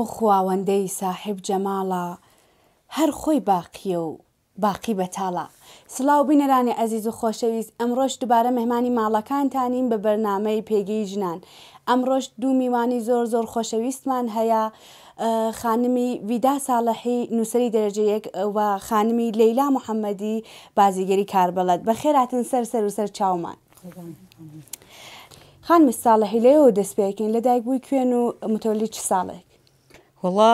ئەو خواوەندەی ساحب جەماڵە هەر خۆی باقیە و باقی بەتاڵە سلااو بینەرانی ئەزیز و خۆشەویست ئەمڕۆژ دووبارە مهمانی ماڵەکانتانین بە بەرنمەی پێگەی ژنان ئەمڕۆژ دوو میوانی زۆر زۆر خۆشەویستمان هەیە خانمی ویدا ساڵحی نووسری دەرجەیەک و خانمی لەیلا محەممەدی بازیگەری کاربڵەت بە خێراتن سەر سەر و سەر چاومان. خانمی ساڵحی لێەوە دەستپێکین لە دایک بووی کوێن و متۆلی چ ساڵێک. وڵا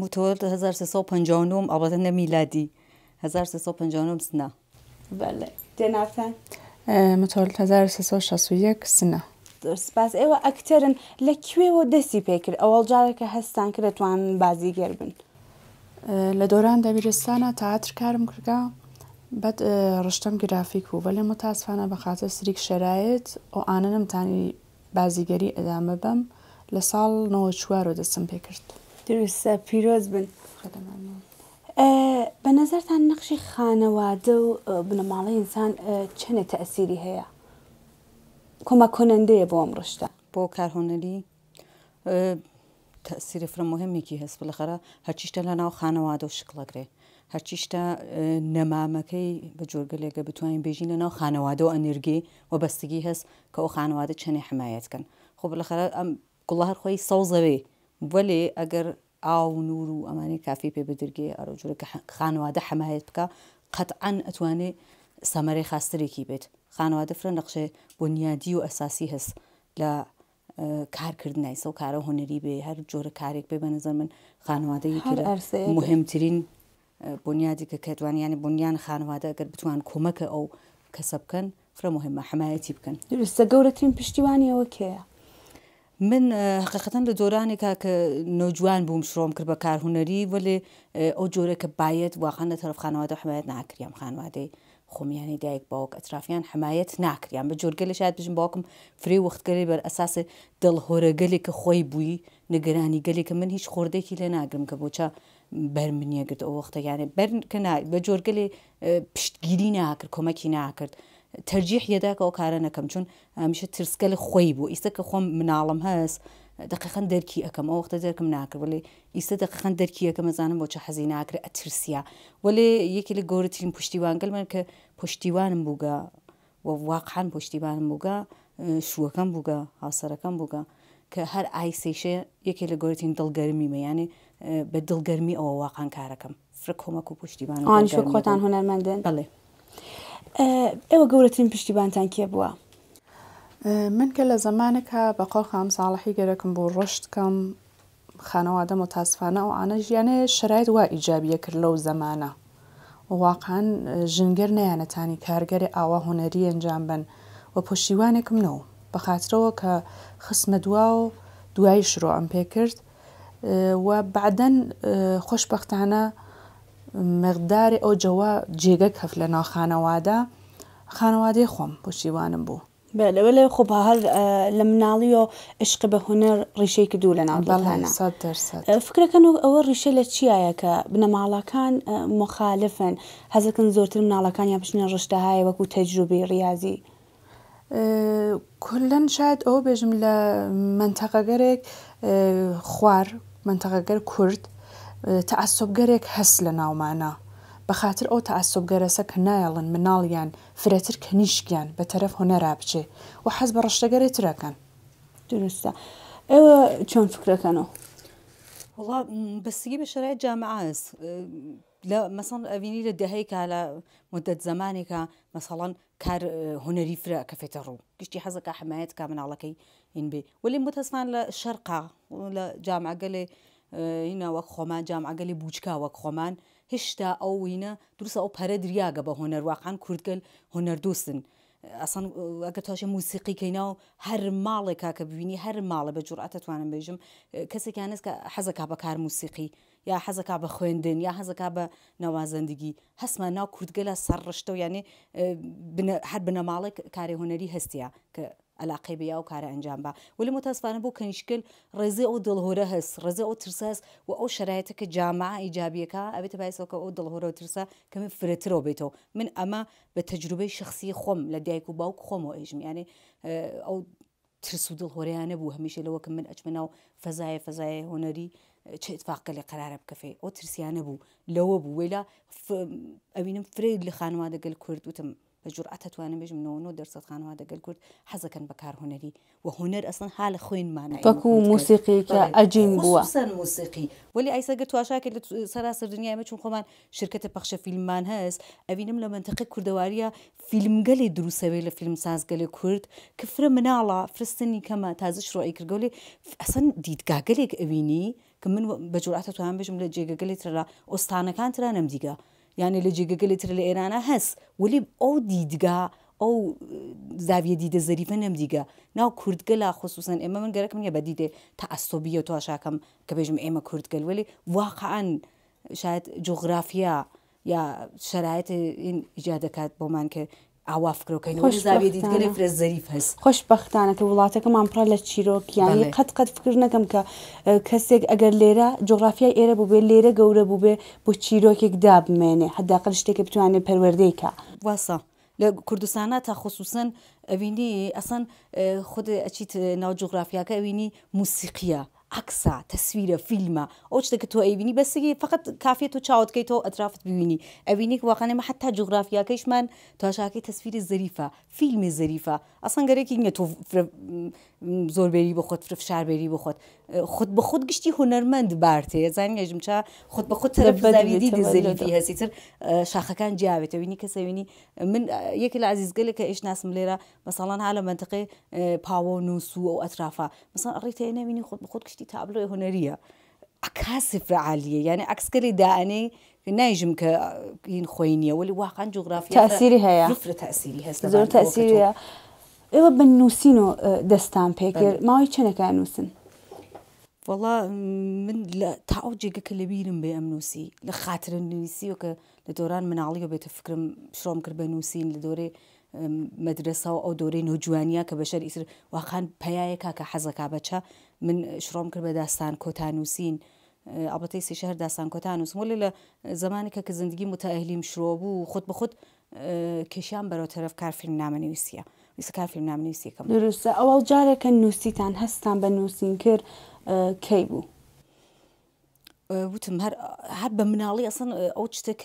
متۆر 1950 ئەڵەتە نەمیلادی 1950 سنا تێناافەن متۆل 1960 سنە. سپاس ئێوە ئەکتەرن لەکوێوە دەستی پێکرد ئەوەڵ جارێکە هەستان کە دەتوان بازیگەر بن لە دۆران دەبیرستانە تاعاتر کارم کردگا بەد ڕشتم گرافیک و بە لە متاسفانە بەخاتە سریک شەرایەت ئەو ئانە نەمتانی بازیگەری ئەدامە بم لە ساڵ نەوە چوارۆ دەسم پێکرد دروستە پیرۆز بن بە نظرتان نەخشی خانەوادە و بنەماڵی ئینسان چەندێت ئەسیری هەیە کۆمە کۆنەندەیە بۆ ئەم ڕشتە بۆ کارهۆنەری تەسیری فرمۆهمێکی هەست بلەخەرە هەرچیشتە لە ناو خانەوادە و شکڵەگرێ هەرچیشتا نەمامەکەی بە جۆرگە لێگە بتوانین بێژین لە ناو خانەوادە و ئەنرگی و بەستگی هەست کە ئەو خانەوادە چەنێ حمایەتکەن خۆ بلەخەرە ئەم کوڵ هەر خۆی سەوزەوێ وەلێ ئەگەر ئاو نور و ئەمانی کافی پێ بدرگێ ئەرۆجوورەکە خانوادە حمایت بکە قەت ئەن ئەتوانێ سەمەرەی خاسترێکی بێت خانوادە فرە نەقشێ بۆ نیادی و ئەساسی هەست لە کارکردنای سە و کارە هوەری بێ هەر جۆرە کارێک بێ بە نظر من خانوادەی مهمترین بنیادیکە کەتوانیانی بنیان خانوادە گەر بتوان کۆمەکە ئەو کەسە بکەن فرە مهمە حمایەتی بکەن درستە گەورەترین پشتیوانی ئەوە کەیە من حقیقەن لە دۆرانێکا کە نۆجوان بووم شڕۆم کرد بە کارهوەری وەێ ئەو جۆرە کە باەت واخانە تەرفخانەوەدا حمایەت ناکریم خانوادەی خۆمیانی دایک باوک ئەترافیان حمایەت ناکریان بە جۆرگە لە شاید بژم باوکم فری وختگەری بەر ئەساس دڵهۆرە گەلێکە خۆی بووی نگەرانی گەلێکە من هیچ خۆردێکی لە ناگرم کە بۆچە بەرمنیە گرت ئەو وەختە یانێ بەر بە جۆرگەلێ پشتگیری ناکرد کۆمەکی ناکرد تەرجیح یەداکەەوە کارە نەکەم چون هەمیشە ترسکە لە خۆی بوو ئیسەکە خۆم مناڵم هەست دقیقەن دەرکی ئەەکەم ئەو وەختە دەرکم ناکرد ولی ئیسە دقیقەن دەرکیەکە مەزانم بۆچە حەزی ناکرێت ئەترسیا وەێ یەکی لە گەورەترین پشتیوانگەل من کە پشتیوانم بووگە و واقعان پشتیبانم بووگە شوەکەم بووگە هاوسەرەکەم بووگە کە هەر ئایسیشە یەکی لە گەورەترین دڵگەرمی مەیانی بە دڵگەرمی ئەوە واقعان کارەکەم فرە کۆمەک و پشتیبان خۆتان هوەرمەندن بڵێ. ئێوە گەورەترین پشتیبانتان کێ بووە من کە لە زمانێکە بەقۆ خام ساڵحی گەرەکم بۆ ڕشتکەم خانەوادە متاسفانە و ئانە ژیانێ شرایت وا ئیجابیە کرد لەو زمانە واقعان ژنگر نەیانەتانی کارگەری ئاوا هوەری ئەنجام بن و پشتیوانێکم نەوە بەخاترەوە کە خسمە دوا و دوایی شرۆ ئەم پێ کرد و بعدەن خۆشببختانە مقدارێ ئەو جەوە جێگەک هەف لە ناوخانەوادە خانەوادەی خۆم پشتیوانم بوو لەوە لێ خۆ هەر لە مناڵیۆ عشق بە هوەر ڕیشەی کردو لە ناڵانە فکرەکەن و ئەوە ڕیشە لە چیایە کە بنەماڵەکان مخالفن هەزەکن زۆرتر مناڵەکان یا پشنە ڕشتەهای وەکو تەجروبی ریاضی کلەن شاید ئەو بێژم لە منتەقەگەرێک خوار منتەقەگەر کورد تەعسۆبگەرێک هەست لە ناومانە بە خاطر ئەو تەعسۆبگەرەسە کە نایەڵن مناڵیان فرەتر کەنیشکیان بە تەرەف هۆنەرا بچێ و حەز بە ڕشتەگەری ترەکەن درستە ئێوە چۆن فکرەکەنەوە وڵا بەستگی بە شەرای جامعاز لە مەسەڵ ئەوینی لە دەهەیەکە لە مدت زمانێکە مەسەڵەن کار هوەری فرە کەفێتە ڕوو گشتی حەزەکە حمایەت کا مناڵەکەی هین بێ ولی متەسمان لە شەرقا لە جاماگەلێ هینە وەک خۆمان جامعگەلی بچکا وەک خۆمان هشتا ئەو وینە دروستە ئەو پەرە دریاگە بە هۆنەرواقان کوردگەل هۆنەردوستن. ئەسان ئەگە تاشە موسیقی کەیناو هەر ماڵێکا کە ببینی هەر ماڵە بە جورئاتتوانم بێژم کەسێکیان نست کە حەزەکە بە کار موسیقی یا حەزەکە بە خوێندن یا حەزەکە بە نەوازەندگی هەستمان ناو کوردگەلە سەرڕشتە و یانێ هەر بنەماڵێک کاری هوەری هەستیا کە علاقه بیا و کار انجام با ولی متاسفانه بو کنشکل رزی او دلهوره هست رزی او ترساس و او شرایط که جامعه ایجابیه که ابیت باعث که او دلهوره و ترسا کمی فرتر رو بیتو من اما به تجربه شخصی خوم لدایک و باوک خوم و ایجم یعنی يعني، آه، او ترس و دلهوره بو همیشه لو کم من اجمناو فضای فضای هنری چه اتفاق کلی قرار بکفه او ترسیانه بو لو بو ولی ف... ابينم فريد لخانواده کرد و تم جرأت نو توانم بێژم نەوەنۆ دەرسەت خانەوە دەگەل کورد حەزەکەن بەکار هوەری و هوەر ئەسن ها لە خوێنمانە فەک و موسیقیکە ئەجین بووە سەر موسیقی ولی ئایسەگە تواشاکە لە سەراسەر دنیای مە چون خۆمان شرکتە پەخشە فیلممان هەست ئەوینم لە منتەقی کوردەواریە فیلمگەلی دروسەوەی لە فیلم سازگەلی کورد کفرە منعلا فرستنی کەمە تازش ڕۆی أصلا ئەسەن دیدگاگەلێک ئەوینی کە من بە جووراتە توان بژم لە جێگەگەلی تررا ئۆستانەکان تررا نەمدیگە يعني لجي جقلتر لإيرانا هس ولي أو أو ئەو زاویە دیدە نم نەمدیگە ناو کوردگەلا خصوصا إما من گەرەکم نیە بەدیدێ تا ئەستۆبیە تواشاکەم کە بێژم ئێمە کوردگەل ولی واقعان شاید جغرافیا یا شرایط این ایجاد با من که ئاوا فکرۆکەین خۆش زاویێت گەلێک فرە زەریف هەست خۆش بەختانەکە وڵاتەکەمان پرە لە چیرۆکییان قەت قەت فکر نەکەم کە کەسێک ئەگەر لێرە جۆغرافیای ئێرە بووبێ لێرە گەورە بووبێ بۆ چیرۆکێک دابمێنێ هەداقل شتێکە بتوانێت پەروەردەیکە واسە. لە کوردستانە تا خصوصن ئەوینی ئەسەن خود ئەچیت ناو جغرافیاکە ئەوینی موسیقیە عکسە تەسویرە فیلمە ئەو شتەکە تۆ ئەیبینی بەسگی فقط کافێت و چاوتکەی تۆ ئەترافت ببینی ئەوینێک واخانێمە حتا جوگرافیاکەیشمان تاشاکەی تەسویری زەریفە فیلمی زەریفە ئەسان گەرەێکی نیە تۆ زۆربێری بۆ خۆت فرفشاربێری بۆ خۆت خودت بە خۆت گشتی هوەرمەند بارتێ زانانیژم چا خۆت بە خۆت تەرەبەریدی دزریفی هەسی تر اه، شاخەکان جیاوێتە وینی وینی من یەکی لە عزیزگەلێکە ئێشناسم لێرە مەساڵان ها لە منتقێ اه، پاوە و نووسو ئەو ئەترافا مەسان ڕێتەیە نەوینی خۆت بە خۆت گشتی تابلۆی هوەریە. عکاسفر عالیە یعنی عکسکەی داانەی نایژم کە هین خۆی نییە ولی واقعان جغرافیا تاسیری هەیە تاسیری هەست زۆر تاسیریە. ئێوە بن نووسین و دەستان پێکرد ماوەی چەنەکە نووسن وڵا من تاو جێگەکە لەبیرم بێ ئەم نووسی لە خاترن نوویسی وکە لە دۆران مناڵیەوە بێتە فکرم شۆم کرد بە نووسین لە دۆرێ مەدرسا و ئەو دۆرەی نوجوانیا کە بەشەر ئیسر واخان پەیەکە کە حەزەکە بەچە من شڕۆم کرد بە داستان کۆتانووسین. ئابەتی سێشە هەر داستان کۆتان وسم ولی لە زمانێکە کە زندگی متەهلیم شرۆ بوو خۆت بە خۆت کێشیان بەرەو تەرەف کارفیلم نامەنووسە. دیسەکە فیلم نام نووسیکەم دروستە ئەوەڵ جارێکە نووسیتان هەستان بە نووسین کرد کەی بوو وتم هەر هەر بە مناڵی ئەسن ئەو شتێک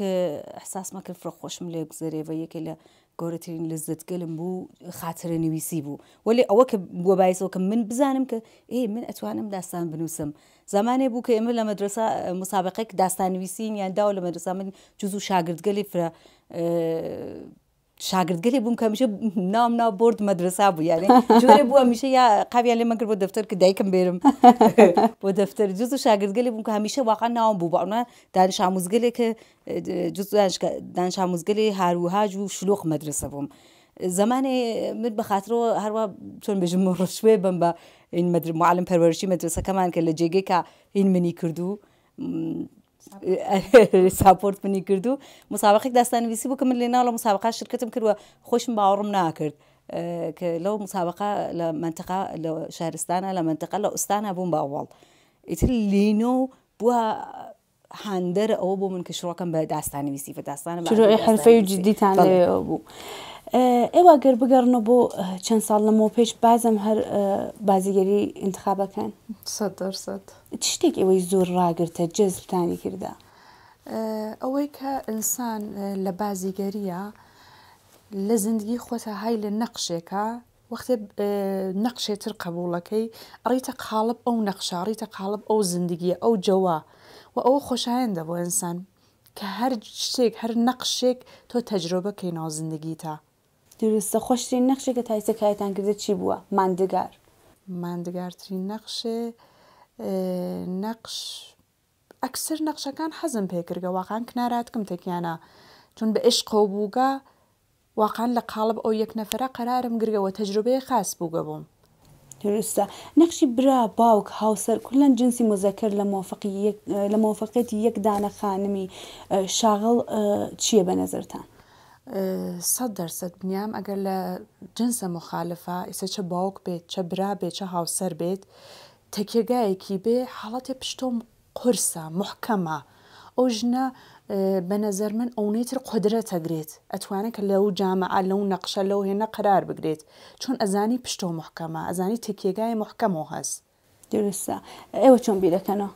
حساسمە کرد فرۆخۆشم لێ گزارێەوە یەکێ لە گەورەترین لە زتگەلم بوو خاترە نوویسی بوو ولی ئەوە کە بووە بایسەوەکە من بزانم کە ئێ من ئەتوانم داستان بنووسم زمانێ بوو کە ئێمە لە مەدرسا مسابقێک داستانویسین یان داو لە مەدرسا من جوز و شاگردگەلی فرە شاگردگەری بوم که همیشه نام نام برد مدرسه بود یعنی جوری بود همیشه یا قوی لێ مەگر بود دفتر که دایکم بیرم بۆ دفتر جز که همیشه که همیشه واقعا نام بود در اونا دانش جز دانش آموزگەلی هر و شلوخ مدرسه بوم زمانی من بەخاترەوە هەروە به بێژم با بم مدر معلم پرورشی مدرسه کمان که لجگه کا این منی کردو ساپۆرت منی کردو مسابقه مسابقی ویسی بوو کە من مسابقه شرکتم مسابقا شرکتم کردوە باورم باوەڕم کرد اه، که لو مسابقه لە منطقا لە شارستانە لە منطقە لە ئوستانە بووم باوەڵ ئیتر لینۆ بووە هاندەر ئەوە بۆ من کە شڕۆکەم بە داستانویسی شروع داستانە جدی جدیتان بوو. ئێوە گەر بگەڕن و بۆ چەند ساڵ لەمەوە پێش بازم هەر بازیگەری انتخابەکەن شتێک ئەوەی زۆر ڕاگرتە جێزتانی کردا ئەوەی کە ئینسان لە بازیگەریە لە زندگی خۆتە های لە نەقشێکە وەختێ نەقشێتر قبولەکەی ئەڕیتە قالب ئەو نەخشاڕیتە قالب ئەو زندگیە ئەو جەوە و ئەو خۆشایەندە بۆ ئینسان کە هەر شتێک هەر نەقشێک تۆ تەجرۆبەکەی ناو زندگیتە درستە خۆشترین نەخشێکە تایسەکایەتان کردە چی بووە ماندگار ماندگارترین نەخشێ نەقش ئەکسەر نەخشەکان حەزم پێکردگە واقعان کناراتکم تێکیانە چون بە عشقۆ بووگە واقعان لە قالب ئەو یەک نەفرە قەرارم گرگەوە تەجربەیە خاص بووگە بووم درستە نەخشی برا باوک هاوسەر کولەن جنسی مۆزەکر لە مۆفقەتی یەک دانە خانمی شاغڵ چییە بە نەزرتان سەد دەرسەد بنیام ئەگەر لە جنسە مخالفە ئیسە چە باوک بێت چە برا بێت چە هاوسەر بێت تەکێگایەکی بێ حڵەتێ پشتۆم قرسە محکەمە ئەو ژنە بە نەزەر من ئەوونەیتر قدرەت ئەگرێت ئەتوانێت کە لەو جامەعە لەو نەقشە لەو هێنە قرار بگرێت چۆن ئەزانی پشتۆ محکەمە ئەزانی تێکێگای محکەم و هەست درستە ئێوە چۆن بیرەکەنەوە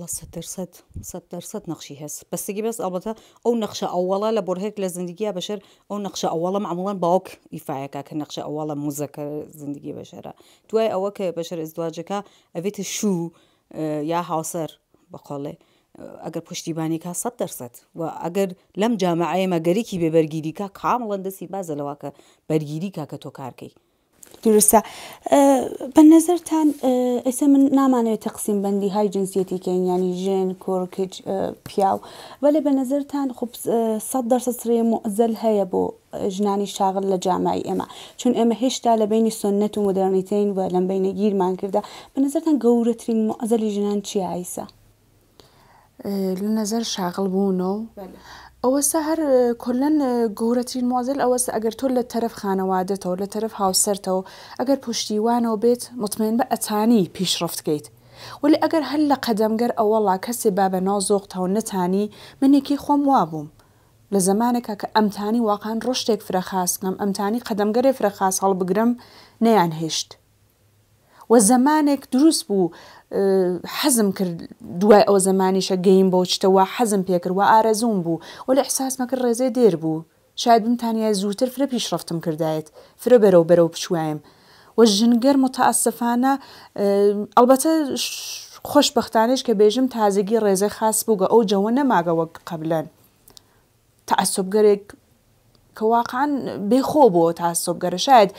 دەرسەد نەخشی هەست بەستگی بەس ئەڵبەتە ئەو نەخشە ئەوەڵە لە بۆرهێک لە زندگیە بەشەر ئەو نەخشە ئەوەڵە معموڵەن باوک ئیفاەکە کە نەخشە ئەوەڵە موزەکە زندگی بەشەرە دوای ئەوە کە بەشەر ئزدواجەکە ئەوێتە شوو یا هاوسەر بەقۆڵێ ئەگەر پشتیبانێکە سە دەرسێت و ئەگەر لەم جامعایمە گەریکی بێ بەرگیریکە کامڵەن دەستی بازە لەواکە بەرگیریکە کە تۆ کارکەی درستە بە نظرتان ئێستا من نامانەوێت تەقسیم بەندی های جنسیەتی کەین ینی ژێن کۆرکج پیاو بەێ بە نظرتان خب سەد دەرسەسرێ مزل هەیە بۆ ژنانی شاغل لە جامای ئێمە چون ئێمە هێشتا لە بینی سنت و مدررنیتین و لەم بینە گیرمان کردە بە نظرتان گەورەترین مزلی ژنان چی ئایسە؟ لە نظر شاغل بوونەوە ئەوەسە هەر کلەن گەورەترین مۆزل ئەوەس ئەگەر تۆ لە تەرەف خانەوادەتەوە لە تەرف هاوسەرتەوە ئەگەر پشتیوانەوە بێت مطمئن بە ئەتانی پیشڕفتکەیت. ولی ئەگەر هەل لە قەدەمگەر ئەوەڵا کەسێ بابە ناو زۆختەوە نەتانی منێکی خۆم وا بووم. لە زمانێکە کە ئەمتانی واقعان ڕۆشتێک فرەخاسکەم ئەمتانی قەدەمگەری فرەخاس هەڵ بگرم نەیان هێشت. وە زمانێک دروست بوو حەزم کرد دوای ئەو زمانیشە گەیم بۆ چتەوە حەزم پێکردوە ئارەزوم بوو و لە احساسمەکە ڕێزێ دێر بوو شاید بمتانیا زووتر فرە پیشڕفتم کردایت فرە بەرەو بەرەو پچوایم وە ژنگەر متعاسەفانە ئەلبەتە خۆشببختانش کە بێژم تازگی ڕێزە خاص بووگە ئەو جەوە نەماگەوە قبلەن تعسبگەرێک کە واقعان بێخۆ بۆ تاسۆبگەرە شاید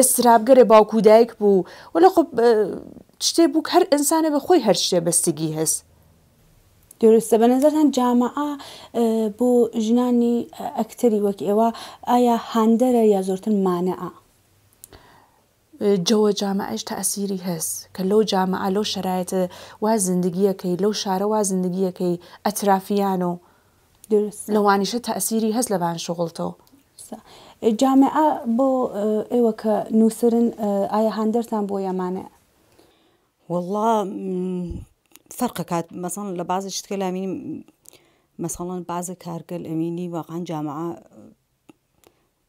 ئسترابگەرێ باوکودایک بوو و لە خب شتێ بووک هەر ئینسانە بە خۆی هەر شتێ بەستگی هەست درستە بە نظرتان جامعە بۆ ژنانی ئەکتەری وەک ئێوە ئایا هەندەرە یا زۆرتر مانەە جەوە جامعش تاسیری هەست کە لەو جامعە لەو شرایەتە وا زندگیەکەی لەو شارە وا زندگیەکەی ئەترافیان و لەوانیشە تاسیری هەست لەبان شغڵتەوە جامعە بۆ ئێوە کە نووسن ئایا هەندەرتان بۆ یامانە والله فەرق کات مەسەڵ لە بازە شتکە لامینیم مەسەڵەن بازە کارگەل ئەمینی واقعان جامعە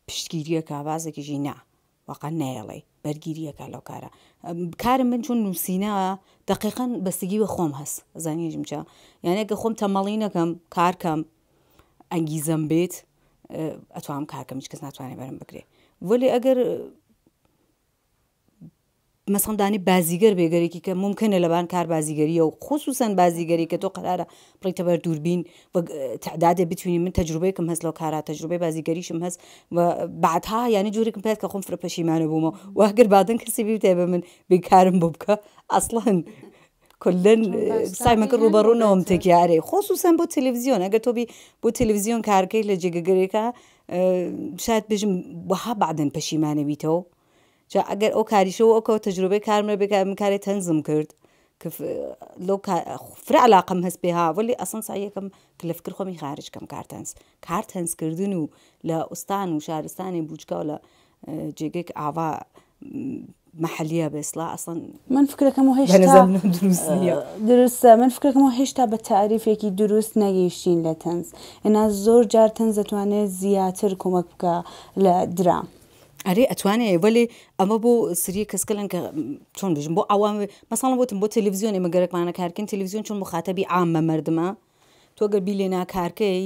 پشتگیریەکە بازێکیژی نا واقع نایڵێ بەرگیریەکە لەو کارە کارم من چون نووسینەوە دقیقەن بەستگی بە خۆم هەست زانانیژم چا یانەکە خۆم تەمەڵی نەکەم کارکەم ئەنگیزەم بێت ئەتوام کارکەم هیچ کەس ناتوانێت بەرم بکرێ ولی ئەگەر مثلا دانی بازیگر بگری که ممکنه لبان کار بازیگری و خصوصا بازیگری که تو قراره بریت بر دوربین و تعداد بتونی من تجربه کم هست لکارا تجربه بازیگریشم هست و بعدها یعنی جوری کم پیدا که خم فر پشیمانه بوم و اگر بعدن کسی بیته به من بیکارم ببکه اصلا کلا سعی میکرد روبرو نام تکیاره خصوصا با تلویزیون اگر تو بی با تلویزیون کار کی لجگری که اه، شاید بجم وها بعدن پشیمانه بیتو چون اگر او کاریش او که تجربه کار کارمه بکاره تنظیم کرد که لو فر علاقه مهس به ها ولی اصلا صحيح كم كل فكر خمي خارج کم کار كم كارتنس كارتنس كردنو ل استان و شهرستان بوچکا ولا اه، جيجيك اعوا محليه بس لا اصلا من فکر کم هیچ تا درست اه، من فکر کم هیچ تا به تعریف یکی درست نگیشین نيشين لتنس انا زور جار تنز زیاتر کمک كومك ل درام ئەرێ ئەتوانێ وەێ ئەمە بۆ سری کەسکەلن کە چۆن بژم بۆ ئەوان مەساڵ بۆتم بۆ تەلویزیۆنی مەگەرەکمانە کارکن تەلویزیۆن چون مخاتەبی ئامە مردمە تۆگە بیلێ ناکارکەی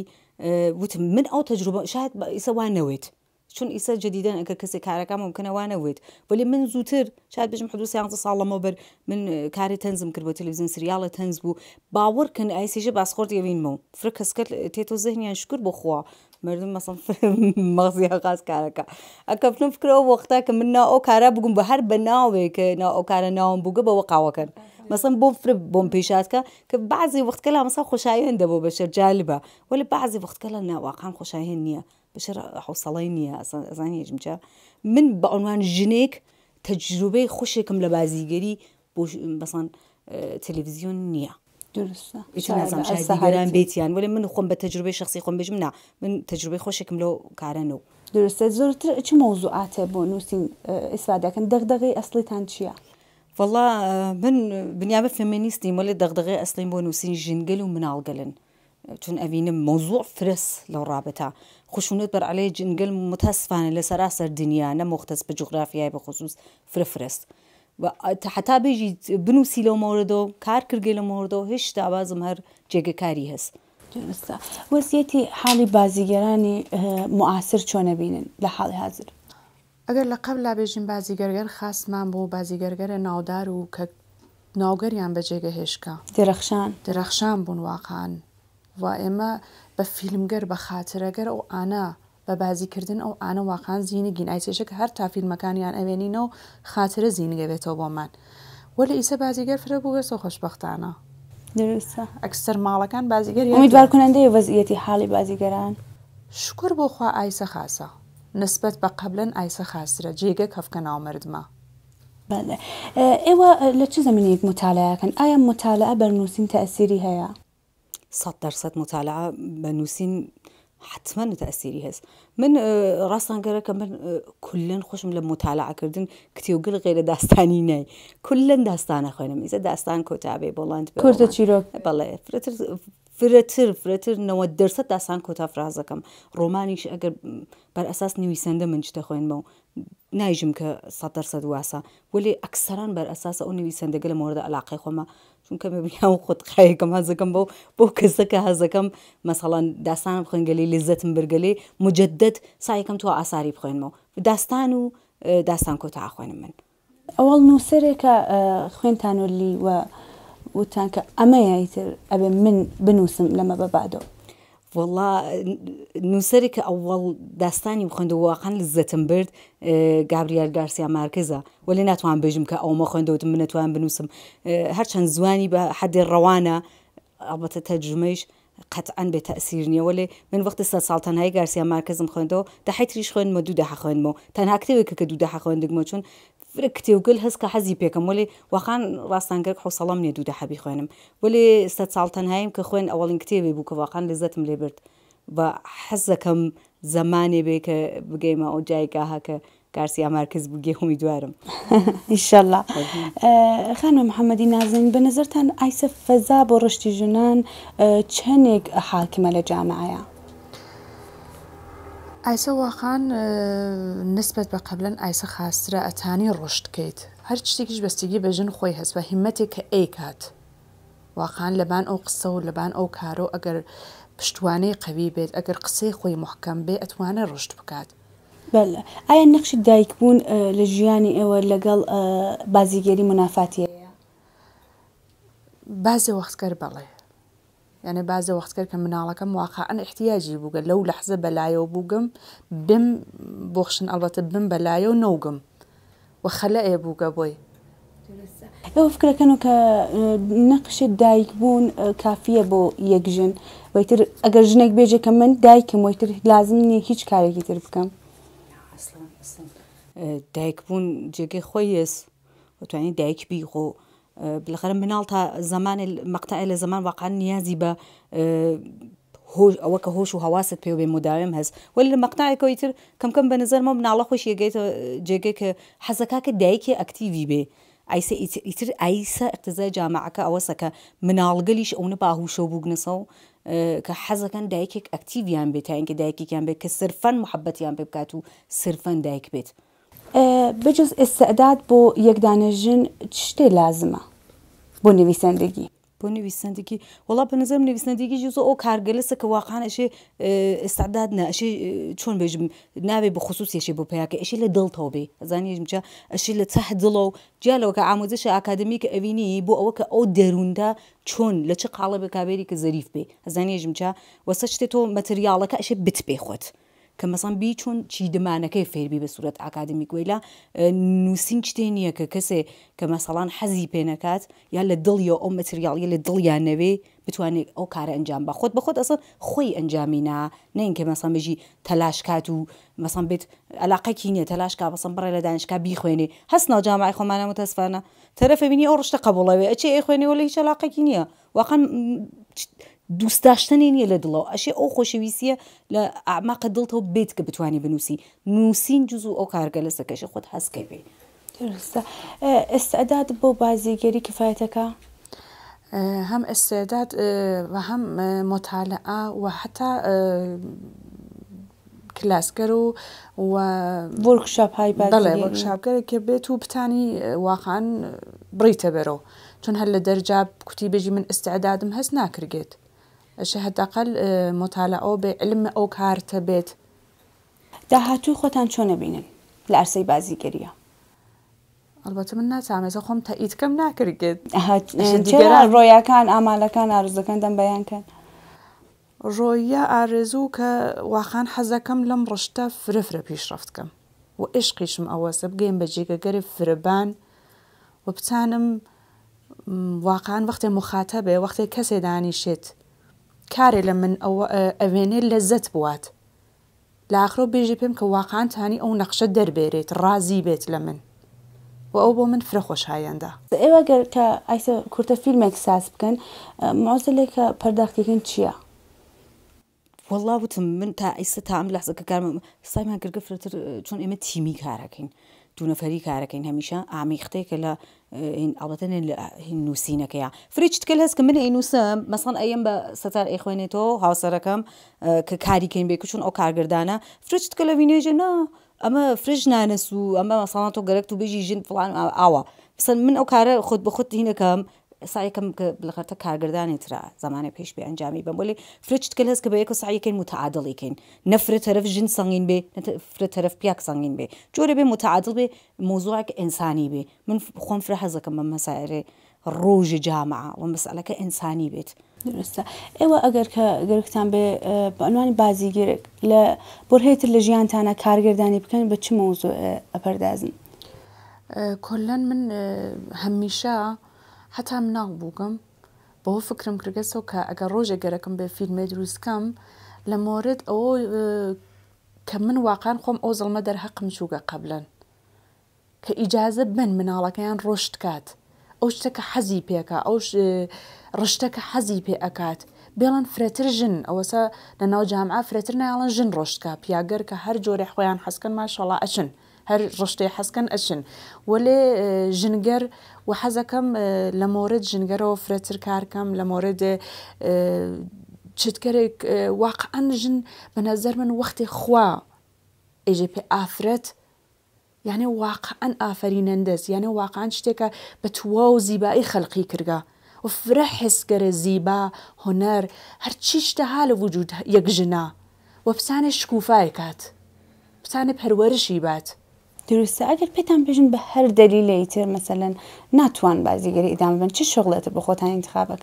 وتم من ئەو تەجروبە شاید ئیسەوانەوێت چون ئیسە جدیدەن ئەگە کەسی کارەکە ممکنەوانەوێت ولی من زووتر شاید بژم حدود یانزە ساڵەمە بەر من کاری تەنزم کرد بۆ تەلویزیون سریالە تەنز بوو باوەڕکن ئایسیژە باسخۆرت یەوینمە و فرکەسکە تێتۆ زەهنیان شکر بۆ خوا مردم مثلا مغزی خاص کار که اگه فکر فکر او وقتا که من نه کاره بگم به هر بناوی که نه کاره نام بگم با وقعه کن مثلا بوم فر بوم پیشات که که بعضی وقت کلا مثلا خوشایند دبو بشه جالبه ولی بعضی وقت کلا نه واقعا خوشایند نیه بشر حوصلين يا زاني جمجا من بعنوان جنيك تجربة خوشكم لبازيگري بوش مثلا اه، تلفزيون نيا درسته چون ازم شاید دیگران بیتیان يعني. ولی من خون به تجربه شخصی خون بێژم نه من تجربه خۆشێکم لەو کارەن و درستە زۆرتر چ مۆزوعاتێ بۆ نووسین ئیسوادەکەن اه، اصلی ئەسلیتان چیه؟ والله اه، من بنیابە فەمینیستی ولی دەغدەغی ئەسلیم بۆ نووسین ژنگل و مناڵگەلن چون ئەوینم موضوع فرس لەو ڕابەتە خوشونەت بەر عەلەی جنگل متاسفانه لسراسر سەراسەر دنیا نە به بە به خصوص فرفرست. حتا بێژی بنووسی لە مۆردۆ کار کردگەی لە مۆردۆ هێشتا بازم هەر جێگەکاری هەست. وەسیەتی حاڵی بازیگەرانی معاصر چۆنە بینن لە حاڵی حاضر. ئەگەر لە قبل لا بێژین بازیگەرگەر خاستمان بۆ بازیگەرگەرە ناودار و کە ناوگەریان بە جێگە هێشکە درەخشان درەخشان بوون واقعان و ئێمە بە فیلمگەر بە خاترەگەر ئەو ئانا بە بازیکردن ئەو ئانە واقعان زیینگین ئایسێشک هەر تا فیلمەکانیان ئەوێنینەوە خاترە زیینگە بێتەوە بۆمان وە لە ئیسە بازیگەر فرە بوو گەسە خۆشببختانە ئەکسەر ماڵەکان بازیگەر امیدوار کنندەی وەزیەتی حاڵی بازیگەران شکر بۆ خوا ئایسە خاسە نسبت بە قبلەن ئایسە خاسرە جێگە کەفکە ناومردمە. اه، ئێوە لە چ زمینێک متالعەکەن ئایا متالعە بەرنووسین تەسیری هەیە؟ ١ دەرسەد مطالعە بە نووسین حتما تاثيری هست من آه، راستان گەرە کە من آه، کلن خوشم لە متالعکردن کتێوگل غێرە داستانی نای کلن داستانە خوێنم ئیزە داستان کۆتابێ بۆڵند کوردە چیرۆک بەڵێ فرەتر فرەتر 90 دەرسە داسان کۆتا فرازەکەم ڕۆمانیش ئەگەر بەر ئەساس نویسەندە من چتە خوێنمە و نایژم کە سەدەرسەد واسە ولی ئەکسەران بەر ئەساسە ئەو نویسەندەگە لە مۆردە علاقی خۆمە چونکە ببییان خودقایەکەم هەزەکەم بۆ بۆ کەسەکە هەزەکەم مەسەڵان داستانم خوێنگەلی لێزەتم برگەلێ مجددت سایەکەم تۆ ئاساری بخوێنمەوە داستان و داستان کۆتا ئاخوێنم من ئەوڵ نووسەرێکە خوێنتانۆلی وە وتانك أما يايتر أبي من بنوسم لما ببعده والله نوسرك أول داستاني وخندو واقعا لزتم برد جابرييل آه، غارسيا ماركزا ولي نتوان بجم که آو ما خندوت من نتوان بنوسم آه، هرچند زوانی به حد روانه البته ترجمهش قطعا به تأثیر نیه ولی من وقت سه سال تنهای گارسیا مرکزم خوندو ده حیتریش خوند ما دو ده خوند ما تنها کتبه که دو ده خوند ما چون فرک کتێوگل هەست کە حەزی پێکەم وەێ وەخان ڕاستانگەک حوسەڵام نێ دوودە حەبی خوێنم وەێ ستا ساڵتەنهایم کە خوێن ئەوڵین کتێبێ بوو کە واقعان لەزەتم لێ برد بە حەزەکەم زمانێ بێ کە بگەیمە ئەو جایگاها کە کارسی ئامارکەس بگێ هەمی دوارم ئیشله خانە محەممەدی نازین بە نظرتان ئایسە فەزا بۆ ڕشتی ژونان چەندێک حاکمە لە جامعایە ئایسە واخان نسبت بە قبلەن ئایسە خاسترە ئەتانی ڕۆشتکەیت هەر شتێکیش بەستگی بەژن خۆی هەست بە هیمەتێک کە ئەیکات واخان لەبان ئەو قسە و لەبان ئەو کارۆ ئەگەر پشتوانەی قەوی بێت ئەگەر قسەی خۆی محکەم بێ ئەتوانە ڕشت بکات بەل ئایا نەخشی دایک بوون لە ژیانی ئێوە لەگەڵ بازیگەری منافاتیە بازی وەختکەر بەڵێ يعني بعض وەختکە کە مناڵەکەم واقعان احتیاجی بووگە لەو لەحزە بەلایەوە بووگم بم بۆخشن ئەڵەتە بم بەلایە و نەوگم وەخەلەێ بووگە بۆی ئەو فکرەکەن و کە نەقشت دایک بوون کافیە بۆ یەکژن وتر ئەگەر ژنێک بێژێ کە من دایکم وتر لازم نیە كاري كتير بكم أصلاً أصلاً آه، دايك بون جيجي خويس وتعني دايك بیخۆ بالغرب منالتا زمان مقطع إلى زمان واقعا نيازي با آه، هوش و هوش وهواست بيو مداوم هز ولا مقطع كويتر كم كم بنظر ما بنعلق خوش يجيت جيك حزكاك دايكي اكتيفي بي ئایسە ئیتر ئایسە اقتزای جامعەکە ئەوەسەکە مناڵگەلیش ئەوە با هوش و کە آه، حەزەکەن دایکێک ئەکتیویان بێت تاینکە يعني دایکێکیان بێت کە سرفەن محەبەتیان پێ بکات و سرفەن دایک بێت آه، بجز ئێستعداد یک یەکدانەژن شتێ لازمه بۆ نویسەندگی بۆ نویسەندگی وڵا بە نظرم نویسەندگی زۆ ئەو کارگەلسە کە واقعان ئەشێ ئستعداد نەشێ چۆن بێژم ناوێ بە خصوصیشی بۆ پیاکە ئەشی لە دڵتەوە بێ زانانیژم چا ئەشی لە چه دڵە و جیالەوە کە ئامۆزش ئاکادمی کە ئەوینی بۆ ئەوە کە ئەو دەروندا چۆن لە چه قاڵە بە کابێری کە زەریف بێ ئەزانێژم چا وەسە شتێت تۆ مەتریالەکە ئەشێ بتپێ خۆت. کە مەسان بی چۆن چی دمانەکەی فێربی بە سوورەت ئاکادمی گوێلا نووسین شتێ نییە کە کەسێ کە مەسەڵان حەزی پێنەکات یا لە دڵیە ئەو مەتریالیە لە دڵیان نەوێ بتوانێت ئەو کارە ئەنجام بە خۆت بەخۆت ئەسڵ خۆی ئەنجامینا نین کە مەسان بژی تەلاشکات و مەسان بێت ئەلاقەکی نیە تەلاشکا بەسم بڕێ لە دانیشکا بیخوێنێ هەست ناوجامای خۆمانە متەسفانە تەرەفە بینی ئەو ڕشتە قبڵەوێ ئەچێ ئەی خوێنەوە لە هیچ علاقەکی نییە واقعا دوست نیه دوستداشتنی نییە لە دڵەوە ئەشێ ئەو خۆشەویستە لە ئاماقە دڵتەوە بێت کە بتوانانی بنووسی نووسین جز و ئەو کارگە لە سەکەشە خۆت هەستکەی بێ ئێستعداد اه، بۆ کفایت که هم استعداد اه، و هم اه، مطالعه و حتی کلاس کرو و ورکشاپ های بەڵێ وەرکشاپگەرێکە بێت و بتانی واقعا بڕیتە برو چون هەر درجاب دەرجا کوتی من استعدادم هست ناکرگێت شه حداقل مطالعه به علم او کارت تبیت در هاتو خودتان چون بینن لعرصه بازیگری البته من نه از خم تایید کم نکرگید چرا رویا کن عمل کن بیان کن رویا عرضو که واقعا حزکم لم رشته فرفره پیش رفت کم و عشقیشم اواسه بگیم بجیگه گری فربان و بتانم واقعا وقتی مخاطبه وقتی کسی شد کارێ لە من ئەوێنێ لە زەت بوات لاخرۆ بێژی پێم کە واقعانتانی ئەو نەخشە دەربێرێت ڕازی بێت لە من و ئەو بۆ من فرەخۆشایەندا ئێوە گەر کە ئایسە کورتە فیلمێک ساس بکەن مازلێک کە پەرداختێکن چییە؟ وڵا وتم من تا ئیسە تا ئەم لەسەکە کارم سایمان گرگە فرتر چۆن ئێمە تیمی کارەکەین دوو نەفەری کارەکەین هەمیشە ئامیختێکە لە ئاڵەتەنێن لە نووسینەکەیە فریچتکە هەست کە من ئینووسم مەسان ئەم بە سەتار ئەیخوێنێتەوە هاوسەرەکەم کە کاریکەین بێ کوچون ئەو کارگردانە فرچتکە لە وینێژە نا ئەمە فرژ نانەس و ئەمە مەساڵان تۆ گەرەک و بێژی ژین فڵان ئاوە سن من ئەو کارە خودت بە خودت هینەکەم سعی کم که تا کارگردانی تر زمان پیش به انجامی بم ولی فرچت کل هست که به یک سعی کن متعادلی کن نفر طرف جن سعین بی نفر طرف پیک سعین بی جوره به متعادل بی موضوع انسانی بی من خون فرح هست که من مسائل روز جامعه و مسئله که انسانی بید درسته ئێوە ئەگەر کە گەرکتان بێ اه، بەنوانی بازیگرێک لە بڕهێتر لە ژیانتانە کارگردانی بکنی به چه موضوع ئەپەردازن اه، اه، کلەن من همیشه هەتا مناڵ بووگم بۆ فکرم کرگەسەوە کە ئەگەر ڕۆژێک گەرەکەم بێ فیلمێ دروستکەم لە مورد ئەوە کە من واقعان خۆم ئەو زڵمە دەرهەقم چووگە قبلەن کە ئیجازە بن مناڵەکەیان ڕۆشت کات ئەو شتەکە حەزی پێکە ئەو ڕشتەکە حەزی پێ ئەکات بێڵن فرێتر ژن ئەوەسە لە ناو جامعە فرێتر نایڵن ژن ڕۆشتکە پیاگەر کە هەر جۆرە خۆیان حەسکن ماشەڵا ئەچن. هر رشته حسكن أشن ولی اه، جنگر و حزکم اه، لمورد جنگر و فرتر کار کم لمورد اه، چتکرک واقعا جن به نظر من وقت خوا ایجی پی آفرت یعنی واقعا آفرینندز يعني واقعا شتێکە بە تواو زیبایی و فرح حس کرد زیبا هونەر هەرچی شتەها لە وجود یک جنا و وەفسانە شکوفای کات بسانە پەروەرشی بات. درسته اگر پیتم بشین به هر دلیل ایتر مثلا نتوان بازیگری ادامه بدن چه شغلت به خودتان انتخاب کن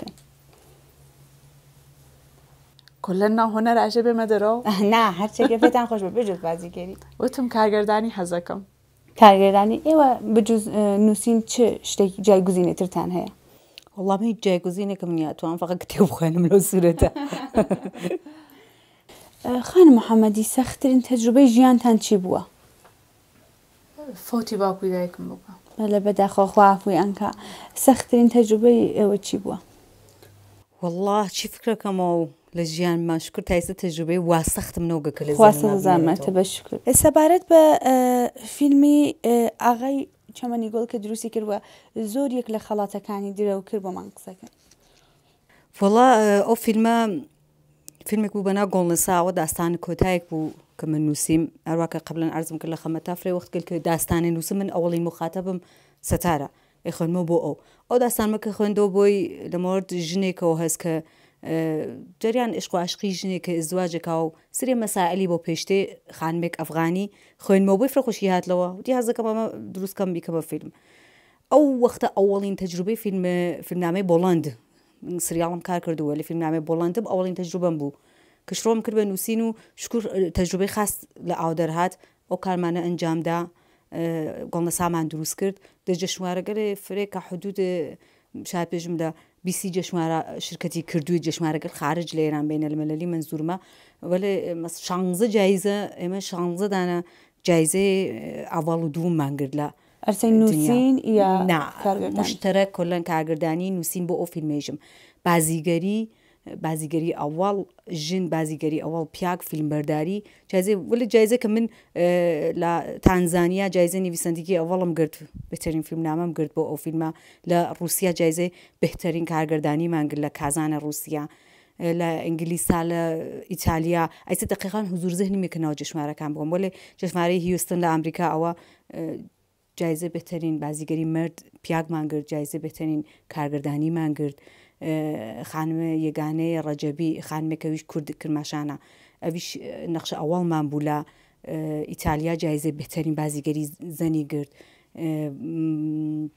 کلا هنر عجب مدرا نه هر چه که پیتم خوش به بازیگری و تم کارگردانی هزکم کارگردانی ایوه بجوز نوسین چه شتی تر تنها هست والله ما هیچ جایگزینێکم کم نیاتوان فقط کتێب لو صورتا خان خانم سخت تجربه جیان ژیانتان چی فوتی باکوی دایکم بکە لە بەداخواخوافوی ئەنکە سەختترین تەجروبەی ئێوە چی بووە والله چی فکرەکەمەوە و لە ژیان ماشکر تایسە تەجروبەی واسەختم نەوەگەکە لە زانمەتە بەشکر سەبارەت بە فیلمی ئاغای چەمەنی گۆڵ کە دروستی کردوە زۆر یەک لە خەڵاتەکانی درەو کرد بۆ مان قسەکە فڵا ئەو فیلمە فیلمێک بوو بەنا گۆڵنساوە داستان کۆتایەک بوو کە من نووسیم هەروواکە قبلن ئەرزم کرد لە خەمەتافرێ وەخت کرد کە داستانی نووسم من ئەوڵی مخاتەبم سەتارە ئەی خوێنمە بۆ ئەو ئەو داستانمەکە خوێندەوە بۆی لەمەورد ژنێکەوە هەست کە جریان عشقوعشقی ژنێک کە ئزدواجەکە و سرێ مەسائلی بۆ پێشتێ خانمێک ئەفغانی خوێنمە بۆی فرەخۆشی هاتلەوە وتی هەزەکە بەمە دروستکەم بیکە بە فیلم ئەو وەختە ئەوڵین تەجروبەی فیلم فیلمنامەی بۆڵند سریاڵم کار کردووە لە فیلمنامەی بۆڵندم ئەوڵین تەجروبەم بوو کشڕۆم کرد بە نووسین و شکر تەجروبەی خاست لە ئاودەرهات ئەو کارمانە ئەنجامدا گۆڵە سامان دروست کرد دەجە شوارەگەرێ فرێکە حدود شار پێشمدا بیسی جەشمارە شرکتی کردووی جەشمارەکە خارج لە ئێران بینە لەمەلەلی منزورمە وەێ شانزە جایزە ئێمە شانزە داە جایزێ ئاواڵ و دووممان گرد لە ئەرسەی نووسین یا مشتەرە کلەن کارگردانی نووسین بۆ ئۆفیلمێژم بازیگەری بازیگەری ئەوواڵ ژن بازیگەری ئەوڵ پیاک فیلمبەرداری جایزێ ولی جایزەکە من لە تانزانیا جایزە نویسەندگی ئەوڵم گرت بهترین فیلمنامەم گرت بۆ ئەو فیلمە لە رووسیا جایزێ بهترین کارگردانی مانگر لە کازانە رووسیا. لە ئەنگلیسا لە ئیتالیا ئەیسە دقیقان حزور زهنی میکنەوە جشمارەکان بۆم بۆ لێ جشمارەی هیوستن لە ئەمریکا ئەوە جایزە بهترین بازیگەری مرد پیاکمان گرت جایزە بهترین کارگردانی مانگررت خانمە یگانەیە ڕەجەبی خانمێکەویش کورد کرماشانە ئەویش نەخش ئەوڵمان بوو لە ئیتالیا جایزە بهترین بازیگەری زەنی گرت.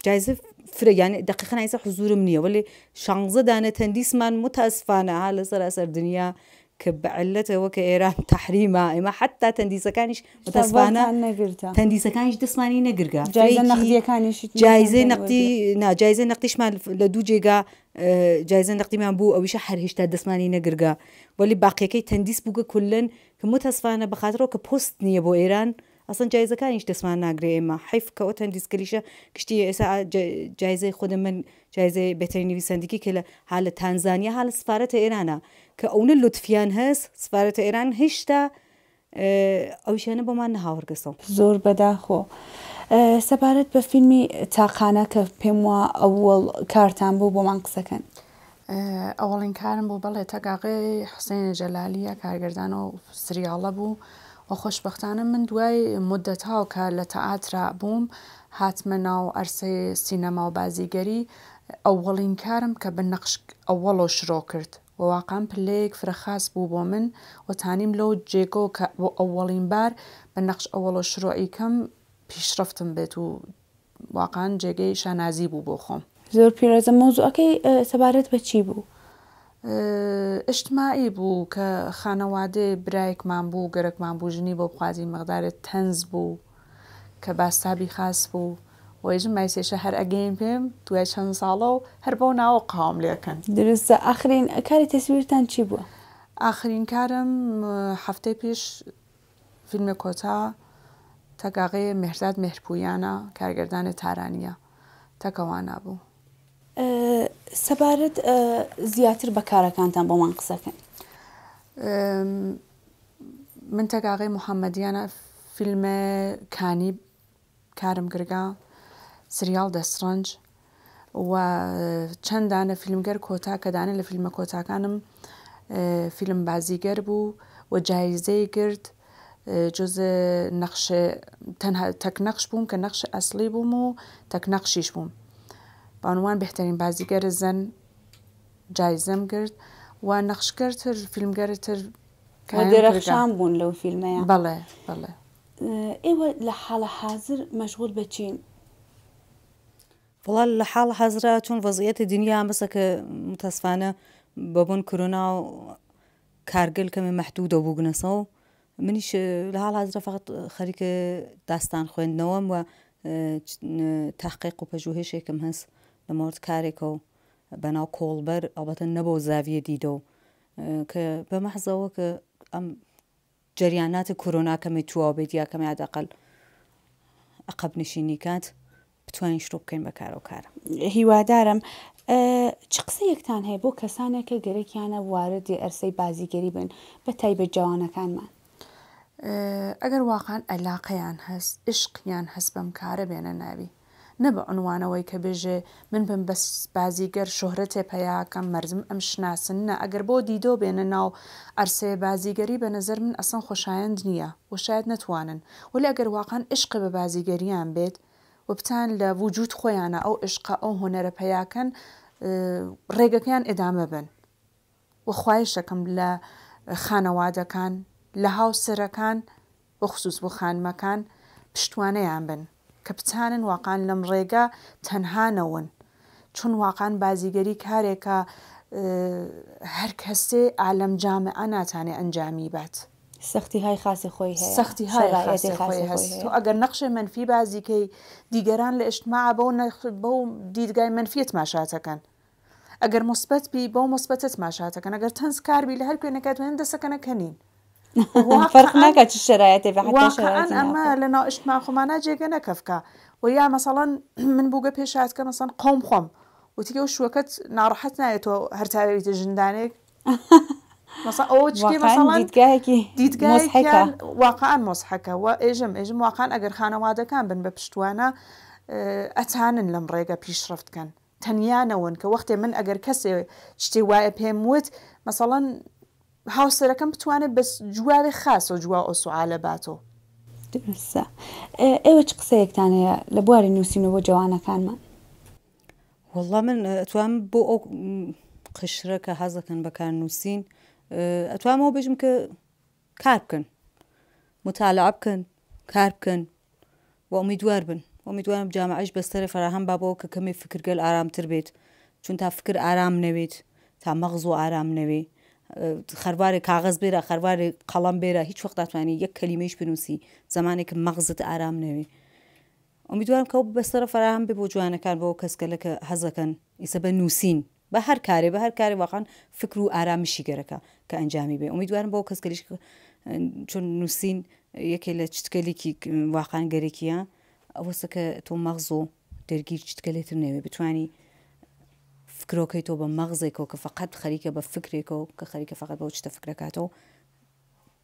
جایزە فرەیان دقیقەنایزە حزورم نییە وەێ شانزە دانە تەندیسمان متاسفانە ها لە سەراسەر دنیا كبعلته وكإيران تحريما إما حتى تنديسة كانش متسفانا تنديسة كانش دسماني نقرقا جايزة نقدية كانش جايزة نقدية نا جايزة نقديش ما لدو جيغا آه، جايزة نقدية ما بو أو شحر هشتا دسماني نقرقا ولي باقي كي تنديس بوغا كلن كمتسفانا بخاطرو نية بو إيران اصلا جایزه کانیش دسمان ناقري اما حيف که اوتن كليشة کشتی إساعة جايزة خود من جایزه بهترین نویسندگی که حال تنزانیا حال سفارت ایرانه کە ئەوە لوتفیان هەست سفارەتە ئێران هێشتا ئەوشانە بۆمان نەهاوەرگەسەوە زۆر بەداخۆ. سەبارەت بە فیلمی تاقانە کە پێم وە ئەوڵ کارتان بوو بۆمان قسەکەن. ئەوڵین کارم بوو بەڵێ تەگاغێ حسێنە جەلالیە کارگردان و سریاڵە بوو و خۆشببختانە من دوای مدەت هاو کە لە تەعاترا بووم هاتمە ناو ئەرسی سینەما و بازیگەری ئەوڵین کارم کە بە نەقش ئەوەڵۆ شرۆ کرد واقعام پلەیەک فرەخاس بوو بۆ من وەتانیم لەو جێگۆ کە بۆ ئەوەڵین بار بە نەخش ئەوەڵە شرۆیکەم پیشرفتم بێت و واقعان جێگەی شانازی بوو بۆ خۆم زۆر پیرەزە مۆزوعەکەی سەبارەت بە چی بوو؟ ئشتماعی بوو کە خانەوادێ برایەکمان بوو گەرەکمان بوو ژنی بۆ بخوازی مەقدارێت تەنز بوو کە باستابی خاص بوو. وژم مایسێشە هەر ئەگەین پێم دوای چەند ساڵە و هەر بۆ ناوە قام لێکن درستە ئاخرین کاری تەسویرتان چی بووە؟ ئاخرین کارم هەفتەی پیش فیلمە کۆتا تەگاغی مهرداد مهرپویانە کارگردانە تارانیە تەکەوانە بوو. سەبارەت زیاتر بەکارەکانتان بۆمان قسەکەن. من تەگاغی محەممەدیانە فیلمە کانی کارم گرگا سریال دەسڕنج و آه، چەندانە کوتا که دانه لفیلم کوتا کنم آه، فیلم بازیگەر بو و جایزه گرد آه، جز تنها تک نقش بوم که نقش اصلی بوم و بوم با عنوان بهترین بازیگەر زن جایزه گرد و نەخشگەرتر و دەرەخشان بوون لو فیلمەیە بەڵێ بله بله ایوه لحال حاضر مشغول بەچین فلان لحال حاڵ چون وضعیت دنیا مەسەکە که متاسفانه بابون کرونا و کارگل کمی محدود دەبوو گنەسە و منیش اه، لە حاڵ حەزرا فقط خەریکە داستان خوێندنەوەم و اه، تحقیق و پەژوهێشێکم هەست لە مورد کارێکەوە بەناو کۆڵبەر ئەڵبەتە نەبەوە زاویە دیدە و اه، کە بە مەحزەوە کە ئەم جریانات کۆرۆنا کەمێ چوا بێت یا کمی عدقل عقب نشینی کرد بتوانین شروع بکەین بە کارۆکارە هیوادارم چ قسەیەکتان هەیە بۆ کەسانێکە گەرەکیانە واردی ئەرسەی بازیگەری بن بە تایبەت جوانەکانمان ئەگەر واقعان ئەلاقەیان هەست عشقیان هەست بەم کارە بێنە ناوی نە بە عنوانەوەی کە بێژێ من بم بەس بازیگەر شۆهرەتێ پەیاکەم مەرزم ئەم شناسن نە ئەگەر بۆ دیدۆ بێنە ناو ئەرسێ بازیگەری بە نظر من ئەسن خۆشایند نییە و شاید نتوانن ولی ئەگەر واقعان عشق بە بازیگەریان بێت وبتان لە وجود خۆیانە ئەو عشقا ئەو هۆنەرە پیاکەن ڕێگەکەیان ئێدامە بن وخوایشەکەم لە خانەوادەکان لە هاوسەرەکان بە خصوص بۆ خانمەکان پشتوانەیان بن کە بچانن واقعان لەم ڕێگە تەنها نەون چون واقعان بازیگەری کارێکە هەر کەسێ ئالەم جامە ئاناتانێ ئەنجامی بات. سختی های خاصی خۆی هەیە سەختی های هست و اگر نقش منفی بعضی بازیکەی دیگەران لە ئشتما با بەو دیدگاه منفیت مشاهده کن اگر مثبت بی بەو مثبتت ماشاتەکەن ئەگەر تەنس کاربی لە هەر دست توێن کنین فرق نکات شرایطی ناکە چ شرایەتی ئەمە لەناو ئشتما خۆمانە جێگە که و یا مثلا من بوق پیش پێشاتکە مەسەن مثلا قوم خم و شوەکەت ناڕحەت هر تعریف ژندانێک دیدگایەکی واقعان مۆسحەکە و ئێژم ئێژم واقعان ئەگەر خانەوادەکان بن بە پشتوانە ئەتانن لەم ڕێگە پیشرفتکەن تەنیانەون کە وەختێ من ئەگەر کەسێ شتێ وایە پێم وت مەسەڵەن هاوسەرەکەم بتوانێت بە جوارێ خاص و جووا ئۆسوعاالە باتۆ ئێوە چ قسەیەکتان هەیە لە بواری نووسینەوە جوانەکانمان وەڵا من توان بۆ ئەو قشرە کە حەزەکەن بەکار نووسین ئەتوامەوە بژم کە کار بکەن متالع بکەن کار بکەن و ئەمیدوار بن ئەمیدوارم جامعش بەستەرە فراهم بابەوە کە کەمی فکرگەل ئارامتر بێت چون تا فکر ئارام نەوێت تا مەغز و ئارام نەوێ خەروارێک کاغز بێرە خەروارێک قەڵم بێرە هیچ وەختاتوانانی یەک کەلیمەش بنووسی زمانێک مەغزت ئارام نەوێ ئەمیدوارم کە بەستەرە فراهم بێ بۆ جوانەکان بۆ کەسکە لەکە حەزەکەن ئیسە بە نووسین بە هەر کارێ بە هەر کاری واقعان فکر و ئارامیشی گەرەکە کە ئەنجامی بێ ئەومیدوارم بۆ کەسگەریش چۆن نووسین یەکێ لە چتکەلێکی واقعان گەرێکیە ئەوەسەکە تۆ مەغز و دەرگیر چتکەلێتتر نێوێ بتانی فکرۆکەی تۆ بە مەغزێکەوە کە فقط خەریکە بە فکرێکەوە کە خەریکە فقط بەەوە چتە فکرەکاتەوە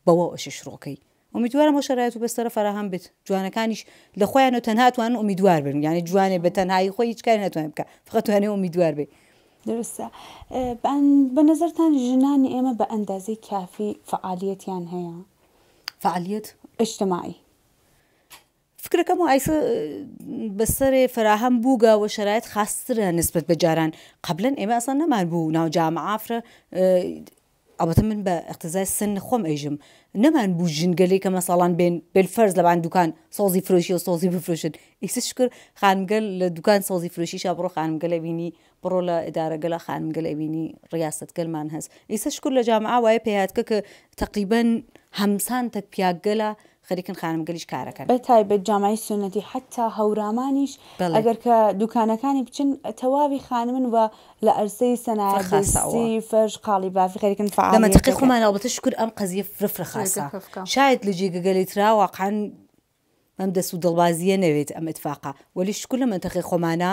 بەوە ئەشش ڕۆکەی امیدوارم شرایط و بەسەر فراهم بێت جوانەکانیش لە خۆیان و تەنهاتوان امیدوار بن یعنی جوانێ بە تەنهایی خۆی هیچ کاری ناتوانێت بکە فقط توانێ امیدوار بێ درستە اه، بە نظرتان جنان ئێمە به اندازه کافی فعالیت یان هیا فعالیت اجتماعی فکر فکرەکەم ایسا ئایسە اه، فراهم فراهەم و شرایط خاسترە نسبت به جاران قبلا ئێمە اصلا نەمان بوو ناو جامعافرە اه، ئەوەتە من بە اقتزای سن خۆم ئەیژم نەمان بوو ژنگەلی کە مەساڵان بێن بلفەرز لە بان دوکان سۆزی فرۆشی و سۆزی بفرۆشت ئیکس شکر خانگەل لە دوکان سۆزی فرۆشیش بڕۆ خانگەلە بینی بڕۆ لە ئدارەگە قال خانگەلە بینی ڕاست گەلمان هەست ئیسە شکر لە جاام ئاوایە پێیاتکە کە تقریبەن هەمسان تەک پیاگەلە خەریکن خانم گەلیش کارەکەن بە تایبەت جامای سنەتی حتا هەورامانیش ئەگەر کە دوکانەکانی بچن تەواوی خانمن و لە ئەرسی سەناسی فەرش قاڵی بافی خەریکن فعمەتەقی خۆمانەوە بەتە شکر ئەم قەزیە فرفرخاسە شاید لە جێگەگەلی تراوە قان ئەم دەست و دڵبازیە نەوێت ئەم اتفاقا وەلی شکل لە منتەقی خۆمانە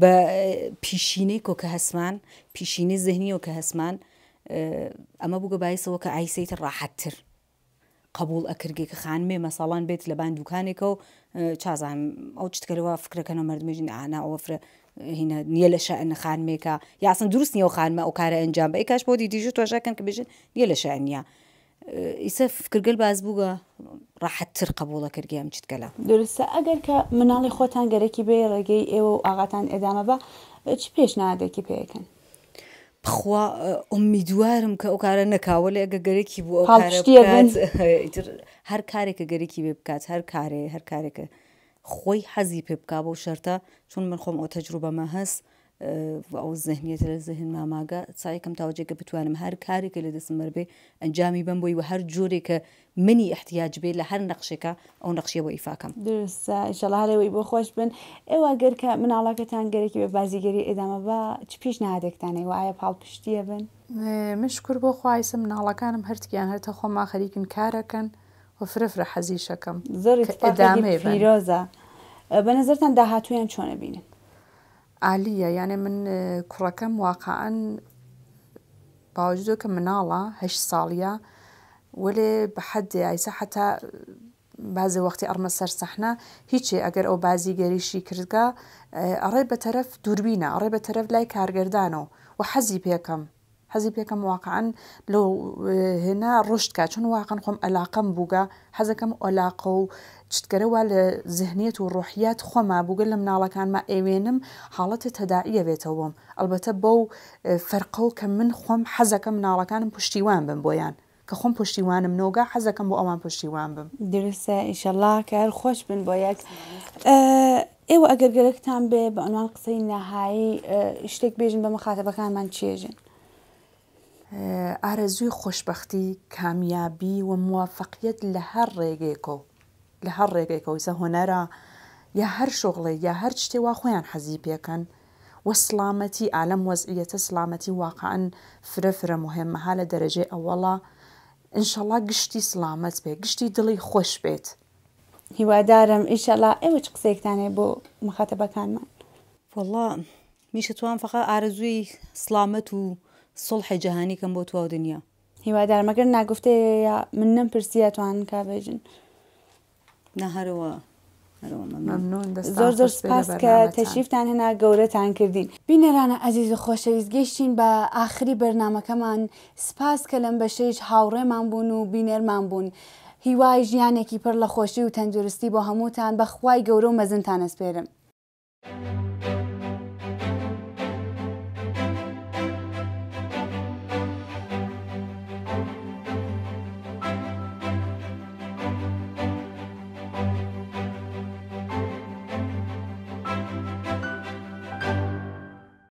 بە اه، پیشینەی کۆکە هەسمان پیشینەی زهنیەوە کە هەسمان اه، ئەمە بووگە بایسەوە کە ئایسەیت قبول ئەکردی کە خان مێمە ساڵان بێت لە بان دوکانێکە و چازان ئەو چتکەەوە فکرەکەنە مردمێژین ئانا ئەوفرە هینە نییە لە شەن خانمێکە یاسم دروست نیە و خانمە ئەو کارە ئەنجام بە کاش بۆ دیژ تۆژەکەن کە بێژن نیە لە شەنە. ئیسە فکرگل باز بووگە ڕاحتتر قبولە کردی ئەم چتکەلا درستە ئەگەر کە مناڵی خۆتان گەرەکی بێ ڕێگەی ئێوە و ئاغاتان ئێدامە بە چ پێش نادێکی پێکەن بخوا ئومیدوارم کە ئەو کارە نەکاوە لە ئەگە گەرەکی بوو هەر کارێکە گەرەکی بێ بکات هەر کارێ هەر کارێکە خۆی حەزی پێ بک بۆ شەرتە چون من خۆم ئۆ تەجروبەمە هەست ئەو زەهنیێتە لە زەهن ماماگە چایەکەم تاوجێکە بتوانم هەر کارێکە لە دەسم مەربێ ئەنجامی بم بۆی و هەر جۆرێکە منی احتیاج بێ لە هەر نەخشێکە ئەو نەخشیە بۆ ئیفاکەم درستشەڵهارەوەی بۆ خۆش بن ئێوە گەرکە مناڵەکەتان گەرەی بە بازیگەری ئێدامە بە چ پیش نادێکتانەی وایە پاڵپشتیە بن مشکور بۆ خوایسم مناڵەکانم هەرتیان هەرتە خۆما خەریکن کارەکەن و فرفرە حەزیشەکەم زۆر ئەدامێ پیرۆزە بە نظرتان داهاتویان چۆنە بینن عالیە یانێ من کوڕەکەم واقعان باوجدۆ کە مناڵە هە ساڵیە وەێ بە حەدێ ئایسە حتا بازێ وەختی ئەرمە سەر سەحنا هیچێ ئەگەر ئەو بازی گەریشی کردگا ئەڕێ بەتەرەف دووربینە ئەڕێ بەتەرەف لای کارگردانەوە و حەزی پێکەم حەزی پێکەم واقعان لەو هێنا ڕشتکە چون واقعن خۆم ئەلاقم بووگە حەزەکەم ئۆلاقە و چتگەرەوە لە زهنێت و ڕحیات خۆما بووگە لە مناڵەکانمە ئەوێنم حاڵەتی تەداعیە بێتەوەم ئەلبەتە بەو فەرقە و کە من خۆم حەزەکە مناڵەکانم پشتیوان بم بۆیان. کە خۆم پشتیوانم نۆگا حەزەکەم بۆ ئەوان پشتیوان بم درستە ئیشەله کار خۆش بن بۆ یەک ئێوە ئەگەر گەرەکتان بێ بە ئەنوان قسەی نەهایی شتێک بێژن بە مەخاتەبەکانمان چێژن ئارەزووی خۆشببختی کامیابی و موافقیت لە هەر ڕێگەیەکۆ لە هەر ڕێگەیەکەوە زە هۆنەرە یا هەر شغڵێ یا هەر شتێ وا خۆیان حەزی پێکەن و سلامەتی ئالم وەزعیەتە سلامەتی واقعن فرەفرە مهمەها لە دەرەجێ ئەوەڵە انشەڵا گشتی سلامەت بێ گشتی دڵی خۆش بێت هیوادارم ئیشەڵا ئێوە چ قسێکتانێ بۆ مخاتەبەکانمان وڵە میشە توان فقا ئارزووی سلامەت و سڵحی جەهانی کەم بۆ تواو دنیا هیوادار مەگەر ناگفتەیە من نەم پرسیەتوان کابێژن نەهرەوە زۆر زۆر سپاس کە تەشریفتان هەنا گەورەتان کردین بینەرانە ئەزیز و خۆشەویست گەشتین بە ئاخری بەرنمەکەمان سپاس کە لەم بەشەیش هاوڕێمان بوون و بینەرمان بوون. هیوای ژیانێکی پڕ لە خۆشی و تەندروستی بۆ هەمووتان بەخوای گەورە و مەزنتان ئەسپێرم.